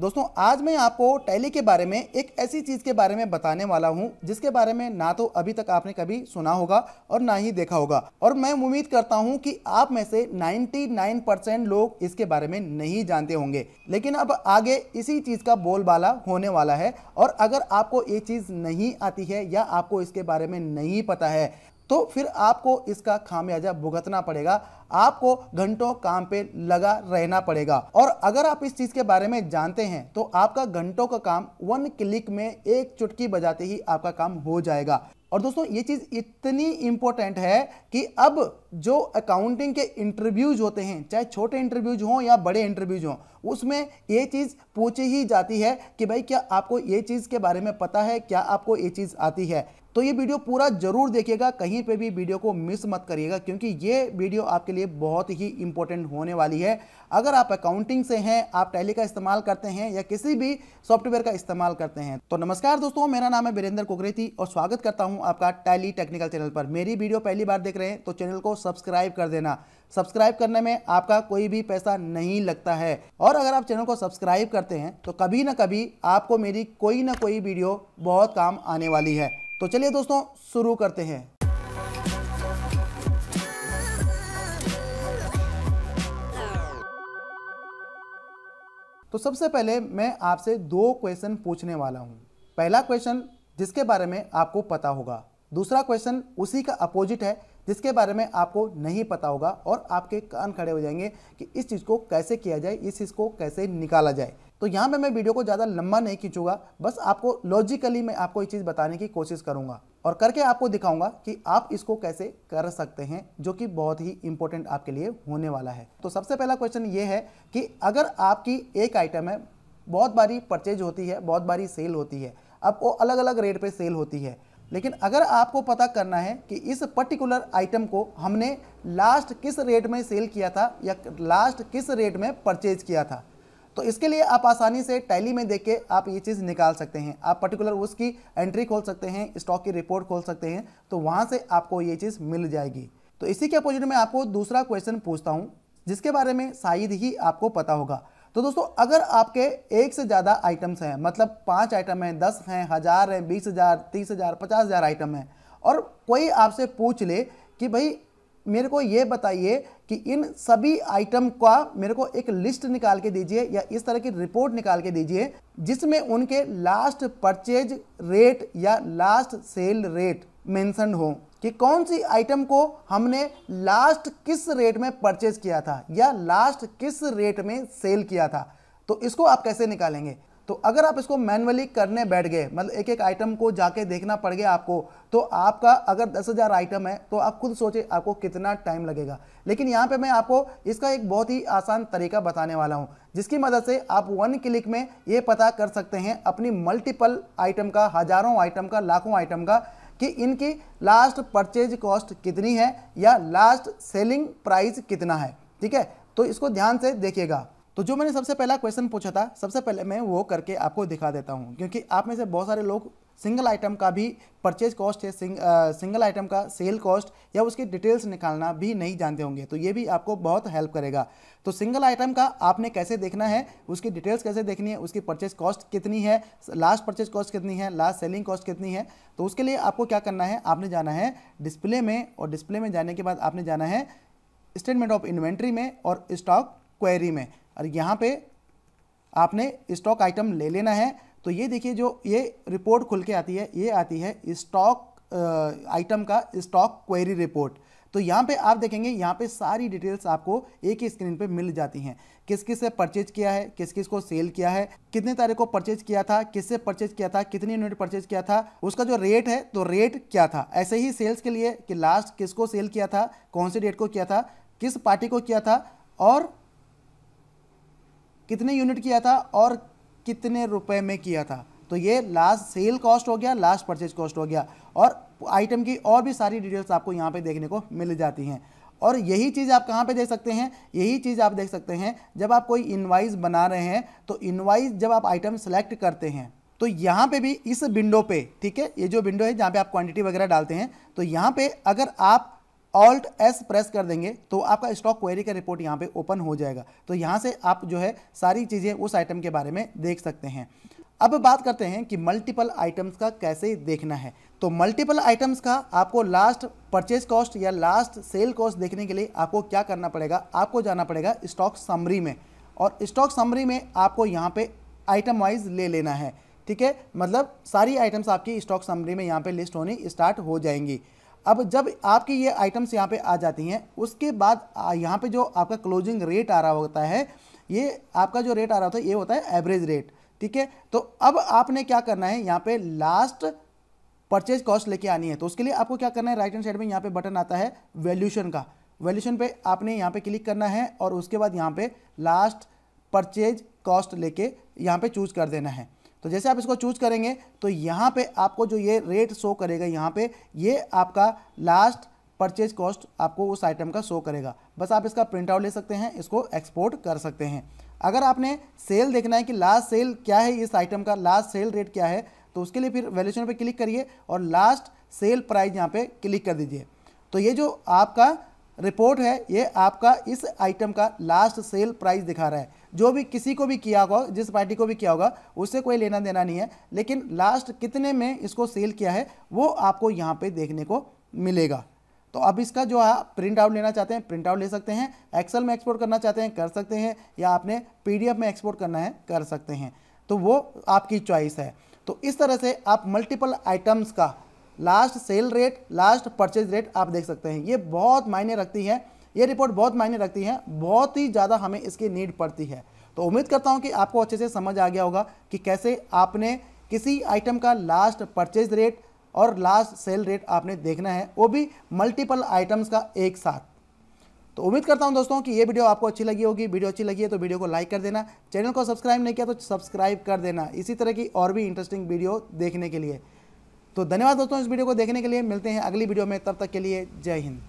दोस्तों आज मैं आपको टैली के बारे में एक ऐसी चीज़ के बारे में बताने वाला हूं जिसके बारे में ना तो अभी तक आपने कभी सुना होगा और ना ही देखा होगा और मैं उम्मीद करता हूं कि आप में से 99 परसेंट लोग इसके बारे में नहीं जानते होंगे लेकिन अब आगे इसी चीज़ का बोलबाला होने वाला है और अगर आपको ये चीज़ नहीं आती है या आपको इसके बारे में नहीं पता है तो फिर आपको इसका खामियाजा भुगतना पड़ेगा आपको घंटों काम पे लगा रहना पड़ेगा और अगर आप इस चीज के बारे में जानते हैं तो आपका घंटों का काम वन क्लिक में एक चुटकी बजाते ही आपका काम हो जाएगा और दोस्तों ये चीज़ इतनी इम्पोर्टेंट है कि अब जो अकाउंटिंग के इंटरव्यूज होते हैं चाहे छोटे इंटरव्यूज हों या बड़े इंटरव्यूज हों उसमें ये चीज़ पूछी ही जाती है कि भाई क्या आपको ये चीज़ के बारे में पता है क्या आपको ये चीज़ आती है तो ये वीडियो पूरा जरूर देखिएगा कहीं पे भी वीडियो को मिस मत करिएगा क्योंकि ये वीडियो आपके लिए बहुत ही इंपॉर्टेंट होने वाली है अगर आप अकाउंटिंग से हैं आप टैली का इस्तेमाल करते हैं या किसी भी सॉफ्टवेयर का इस्तेमाल करते हैं तो नमस्कार दोस्तों मेरा नाम है वीरेंद्र कुकरेती और स्वागत करता हूँ आपका टैली टेक्निकल चैनल पर मेरी वीडियो पहली बार देख रहे हैं तो चैनल को सब्सक्राइब कर देना सब्सक्राइब करने में आपका कोई भी पैसा नहीं लगता है और अगर आप चैनल को सब्सक्राइब करते हैं तो कभी ना कभी आपको मेरी कोई ना कोई वीडियो बहुत काम आने वाली है तो चलिए दोस्तों शुरू करते हैं तो सबसे पहले मैं आपसे दो क्वेश्चन पूछने वाला हूं पहला क्वेश्चन जिसके बारे में आपको पता होगा दूसरा क्वेश्चन उसी का अपोजिट है जिसके बारे में आपको नहीं पता होगा और आपके कान खड़े हो जाएंगे कि इस चीज़ को कैसे किया जाए इस चीज़ को कैसे निकाला जाए तो यहाँ पे मैं वीडियो को ज़्यादा लंबा नहीं खींचूंगा बस आपको लॉजिकली मैं आपको ये चीज़ बताने की कोशिश करूँगा और करके आपको दिखाऊंगा कि आप इसको कैसे कर सकते हैं जो कि बहुत ही इंपॉर्टेंट आपके लिए होने वाला है तो सबसे पहला क्वेश्चन ये है कि अगर आपकी एक आइटम है बहुत बारी परचेज होती है बहुत बारी सेल होती है अब वो अलग अलग रेट पर सेल होती है लेकिन अगर आपको पता करना है कि इस पर्टिकुलर आइटम को हमने लास्ट किस रेट में सेल किया था या लास्ट किस रेट में परचेज किया था तो इसके लिए आप आसानी से टैली में देख के आप ये चीज़ निकाल सकते हैं आप पर्टिकुलर उसकी एंट्री खोल सकते हैं स्टॉक की रिपोर्ट खोल सकते हैं तो वहाँ से आपको ये चीज़ मिल जाएगी तो इसी के अपोजिट में आपको दूसरा क्वेश्चन पूछता हूँ जिसके बारे में शायद ही आपको पता होगा तो दोस्तों अगर आपके एक से ज़्यादा आइटम्स हैं मतलब पाँच आइटम हैं दस हैं हज़ार हैं बीस हज़ार तीस हज़ार पचास हज़ार आइटम हैं और कोई आपसे पूछ ले कि भाई मेरे को ये बताइए कि इन सभी आइटम का मेरे को एक लिस्ट निकाल के दीजिए या इस तरह की रिपोर्ट निकाल के दीजिए जिसमें उनके लास्ट परचेज रेट या लास्ट सेल रेट मेंशन हो कि कौन सी आइटम को हमने लास्ट किस रेट में परचेज किया था या लास्ट किस रेट में सेल किया था तो इसको आप कैसे निकालेंगे तो अगर आप इसको मैनुअली करने बैठ गए मतलब एक एक आइटम को जाके देखना पड़ गया आपको तो आपका अगर दस हज़ार आइटम है तो आप खुद सोचें आपको कितना टाइम लगेगा लेकिन यहाँ पे मैं आपको इसका एक बहुत ही आसान तरीका बताने वाला हूँ जिसकी मदद से आप वन क्लिक में ये पता कर सकते हैं अपनी मल्टीपल आइटम का हज़ारों आइटम का लाखों आइटम का कि इनकी लास्ट परचेज कॉस्ट कितनी है या लास्ट सेलिंग प्राइस कितना है ठीक है तो इसको ध्यान से देखिएगा तो जो मैंने सबसे पहला क्वेश्चन पूछा था सबसे पहले मैं वो करके आपको दिखा देता हूँ क्योंकि आप में से बहुत सारे लोग सिंगल आइटम का भी परचेज कॉस्ट है सिंग, आ, सिंगल आइटम का सेल कॉस्ट या उसकी डिटेल्स निकालना भी नहीं जानते होंगे तो ये भी आपको बहुत हेल्प करेगा तो सिंगल आइटम का आपने कैसे देखना है उसकी डिटेल्स कैसे देखनी है उसकी परचेज कॉस्ट कितनी है लास्ट परचेज कॉस्ट कितनी है लास्ट सेलिंग कॉस्ट कितनी है तो उसके लिए आपको क्या करना है आपने जाना है डिस्प्ले में और डिस्प्ले में जाने के बाद आपने जाना है स्टेटमेंट ऑफ इन्वेंट्री में और स्टॉक क्वेरी में और यहाँ पे आपने स्टॉक आइटम ले लेना है तो ये देखिए जो ये रिपोर्ट खुल के आती है ये आती है स्टॉक आइटम का स्टॉक क्वेरी रिपोर्ट तो यहाँ पे आप देखेंगे यहाँ पे सारी डिटेल्स आपको एक ही स्क्रीन पे मिल जाती हैं किस किस से परचेज किया है किस किस को सेल किया है कितने तारीख को परचेज किया था किससे परचेज किया था कितनी यूनिट परचेज किया था उसका जो रेट है तो रेट क्या था ऐसे ही सेल्स के लिए कि लास्ट किसको सेल किया था कौन से डेट को किया था किस पार्टी को किया था और कितने यूनिट किया था और कितने रुपए में किया था तो ये लास्ट सेल कॉस्ट हो गया लास्ट परचेज कॉस्ट हो गया और आइटम की और भी सारी डिटेल्स आपको यहाँ पे देखने को मिल जाती हैं और यही चीज़ आप कहाँ पे देख सकते हैं यही चीज़ आप देख सकते हैं जब आप कोई इनवाइज़ बना रहे हैं तो इनवाइज जब आप आइटम सेलेक्ट करते हैं तो यहाँ पे भी इस विंडो पे ठीक है ये जो विंडो है जहाँ पे आप क्वांटिटी वगैरह डालते हैं तो यहाँ पे अगर आप ऑल्ट एस प्रेस कर देंगे तो आपका स्टॉक क्वेरी का रिपोर्ट यहाँ पे ओपन हो जाएगा तो यहाँ से आप जो है सारी चीज़ें उस आइटम के बारे में देख सकते हैं अब बात करते हैं कि मल्टीपल आइटम्स का कैसे देखना है तो मल्टीपल आइटम्स का आपको लास्ट परचेज कॉस्ट या लास्ट सेल कॉस्ट देखने के लिए आपको क्या करना पड़ेगा आपको जाना पड़ेगा स्टॉक समरी में और स्टॉक समरी में आपको यहाँ पे आइटम वाइज ले लेना है ठीक है मतलब सारी आइटम्स आपकी स्टॉक समरी में यहाँ पे लिस्ट होनी स्टार्ट हो जाएंगी अब जब आपकी ये आइटम्स यहाँ पे आ जाती हैं उसके बाद यहाँ पे जो आपका क्लोजिंग रेट आ रहा होता है ये आपका जो रेट आ रहा होता है ये होता है एवरेज रेट ठीक है तो अब आपने क्या करना है यहाँ पे लास्ट परचेज कॉस्ट लेके आनी है तो उसके लिए आपको क्या करना है राइट हैंड साइड में यहाँ पे बटन आता है वैल्यूशन का वैल्यूशन पे आपने यहाँ पे क्लिक करना है और उसके बाद यहाँ पे लास्ट परचेज कॉस्ट लेके यहाँ पे चूज कर देना है तो जैसे आप इसको चूज करेंगे तो यहाँ पे आपको जो ये रेट शो करेगा यहाँ पे ये आपका लास्ट परचेज कॉस्ट आपको उस आइटम का शो करेगा बस आप इसका प्रिंट आउट ले सकते हैं इसको एक्सपोर्ट कर सकते हैं अगर आपने सेल देखना है कि लास्ट सेल क्या है इस आइटम का लास्ट सेल रेट क्या है तो उसके लिए फिर वैल्यूशन पर क्लिक करिए और लास्ट सेल प्राइस यहाँ पर क्लिक कर दीजिए तो ये जो आपका रिपोर्ट है ये आपका इस आइटम का लास्ट सेल प्राइस दिखा रहा है जो भी किसी को भी किया होगा जिस पार्टी को भी किया होगा उससे कोई लेना देना नहीं है लेकिन लास्ट कितने में इसको सेल किया है वो आपको यहाँ पे देखने को मिलेगा तो अब इसका जो है प्रिंट आउट लेना चाहते हैं प्रिंट आउट ले सकते हैं एक्सेल में एक्सपोर्ट करना चाहते हैं कर सकते हैं या आपने पी में एक्सपोर्ट करना है कर सकते हैं तो वो आपकी चॉइस है तो इस तरह से आप मल्टीपल आइटम्स का last sale rate last purchase rate आप देख सकते हैं ये बहुत मायने रखती है ये रिपोर्ट बहुत मायने रखती है बहुत ही ज़्यादा हमें इसकी नीड पड़ती है तो उम्मीद करता हूँ कि आपको अच्छे से समझ आ गया होगा कि कैसे आपने किसी आइटम का लास्ट परचेज रेट और लास्ट सेल रेट आपने देखना है वो भी मल्टीपल आइटम्स का एक साथ तो उम्मीद करता हूं दोस्तों कि ये वीडियो आपको अच्छी लगी होगी वीडियो अच्छी लगी है तो वीडियो को लाइक कर देना चैनल को सब्सक्राइब नहीं किया तो सब्सक्राइब कर देना इसी तरह की और भी इंटरेस्टिंग वीडियो देखने के लिए तो धन्यवाद दोस्तों इस वीडियो को देखने के लिए मिलते हैं अगली वीडियो में तब तक के लिए जय हिंद